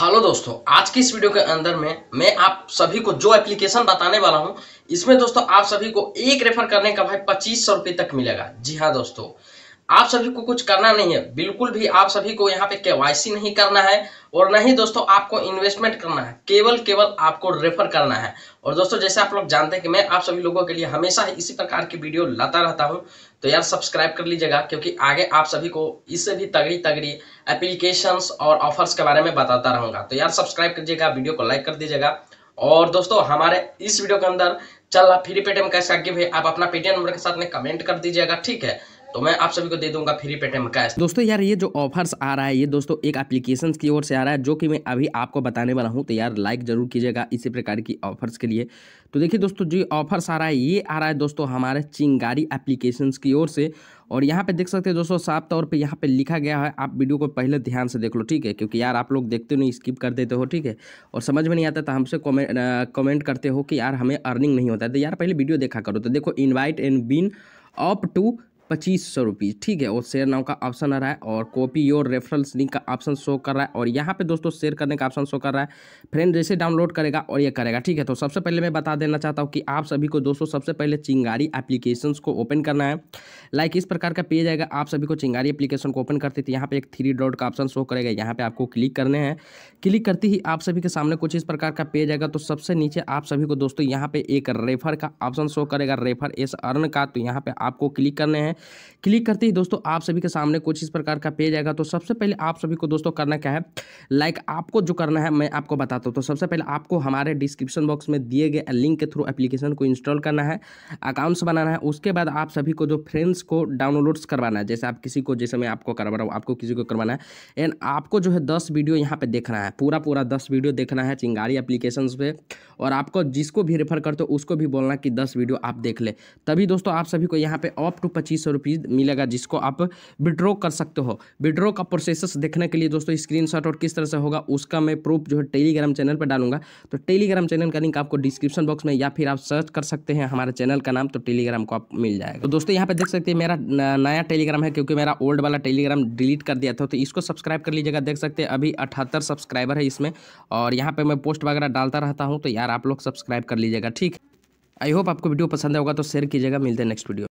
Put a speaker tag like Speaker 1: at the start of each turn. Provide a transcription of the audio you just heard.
Speaker 1: hello दोस्तों आज की इस वीडियो के अंदर में मैं आप सभी को जो एप्लीकेशन बताने वाला हूं इसमें दोस्तों आप सभी को एक रेफर करने का भाई पच्चीस सौ रुपए तक मिलेगा जी हाँ दोस्तों आप सभी को कुछ करना नहीं है बिल्कुल भी आप सभी को यहाँ पे के नहीं करना है और न ही दोस्तों आपको इन्वेस्टमेंट करना है केवल केवल आपको रेफर करना है और दोस्तों जैसे आप लोग जानते हैं कि मैं आप सभी लोगों के लिए हमेशा इसी प्रकार की वीडियो लाता रहता हूँ तो यार सब्सक्राइब कर लीजिएगा क्योंकि आगे आप सभी को इससे भी तगड़ी तगड़ी एप्लीकेशन और ऑफर्स के बारे में बताता रहूंगा तो यार सब्सक्राइब करिएगा वीडियो को लाइक कर दीजिएगा और दोस्तों हमारे इस वीडियो के अंदर चल फ्री पेटीएम कैसे आगे आप अपना पेटीएम नंबर के साथ में कमेंट कर दीजिएगा ठीक है तो मैं आप सभी को दे दूंगा फ्री पेटीएम कैश दोस्तों यार ये जो ऑफर्स आ रहा है ये दोस्तों एक एप्लीकेशन की ओर से आ रहा है जो कि मैं अभी आपको बताने वाला हूँ तो यार लाइक जरूर कीजिएगा इसी प्रकार की ऑफर्स के लिए तो देखिए दोस्तों जो ऑफर्स आ रहा है ये आ रहा है दोस्तों हमारे चिंगारी एप्लीकेशन की ओर से और यहाँ पे देख सकते हैं दोस्तों साफ तौर पे यहाँ पे लिखा गया है आप वीडियो को पहले ध्यान से देख लो ठीक है क्योंकि यार आप लोग देखते नहीं स्किप कर देते हो ठीक है और समझ में नहीं आता तो हमसे कमेंट कमेंट करते हो कि यार हमें अर्निंग नहीं होता है तो यार पहले वीडियो देखा करो तो देखो invite and win up to पच्चीस सौ रुपीज़ ठीक है और शेयर नाउ का ऑप्शन आ रहा है और कॉपी योर रेफरेंस लिंक का ऑप्शन शो कर रहा है और यहाँ पे दोस्तों शेयर करने का ऑप्शन शो कर रहा है फ्रेंड जैसे डाउनलोड करेगा और ये करेगा ठीक है तो सबसे पहले मैं बता देना चाहता हूँ कि आप सभी को दोस्तों सबसे पहले चिंगारी एप्लीकेशन को ओपन करना है लाइक इस प्रकार का पेज आएगा आप सभी को चिंगारी एप्लीकेशन को ओपन करते थे यहाँ पर एक थ्री डॉट का ऑप्शन शो करेगा यहाँ पर आपको क्लिक करने हैं क्लिक करते ही आप सभी के सामने कुछ इस प्रकार का पेज आएगा तो सबसे नीचे आप सभी को दोस्तों यहाँ पर एक रेफर का ऑप्शन शो करेगा रेफर एस अर्न का तो यहाँ पर आपको क्लिक करने हैं हैं क्लिक करते ही दोस्तों आप सभी के सामने कुछ इस प्रकार का पेज आएगा तो सबसे पहले आप सभी को दोस्तों करना क्या है लाइक आपको जो करना है मैं आपको बताता हूँ तो सबसे पहले आपको हमारे डिस्क्रिप्शन बॉक्स में दिए गए लिंक के थ्रू एप्लीकेशन को इंस्टॉल करना है अकाउंट्स बनाना है उसके बाद आप सभी को जो फ्रेंड्स को डाउनलोड्स करवाना है जैसे आप किसी को जैसे मैं आपको करवा रहा हूँ आपको किसी को करवाना है एंड आपको जो है दस वीडियो यहाँ पर देखना है पूरा पूरा दस वीडियो देखना है चिंगारी एप्लीकेशन पर और आपको जिसको भी रेफर करते हो उसको भी बोलना कि दस वीडियो आप देख ले तभी दोस्तों आप सभी को यहाँ पे अप टू पच्चीस सौ रुपीज़ मिलेगा जिसको आप विड्रॉ कर सकते हो विड्रॉ का प्रोसेस देखने के लिए दोस्तों स्क्रीन और किस तरह से होगा उसका मैं प्रूफ जो है टेलीग्राम चैनल पर डालूंगा तो टेलीग्राम चैनल का लिंक आपको डिस्क्रिप्शन बॉक्स में या फिर आप सर्च कर सकते हैं हमारे चैनल का नाम तो टेलीग्राम को आप मिल जाएगा तो दोस्तों यहाँ पर देख सकते हैं मेरा नया टेलीग्राम है क्योंकि मेरा ओल्ड वाला टेलीग्राम डिलीट कर दिया था तो इसको सब्सक्राइब कर लीजिएगा देख सकते हैं अभी अठहत्तर सब्सक्राइबर है इसमें और यहाँ पर मैं पोस्ट वगैरह डालता रहता हूँ तो यार आप लोग सब्सक्राइब कर लीजिएगा ठीक आई होप आपको वीडियो पसंद आएगा तो शेयर कीजिएगा मिलते हैं नेक्स्ट वीडियो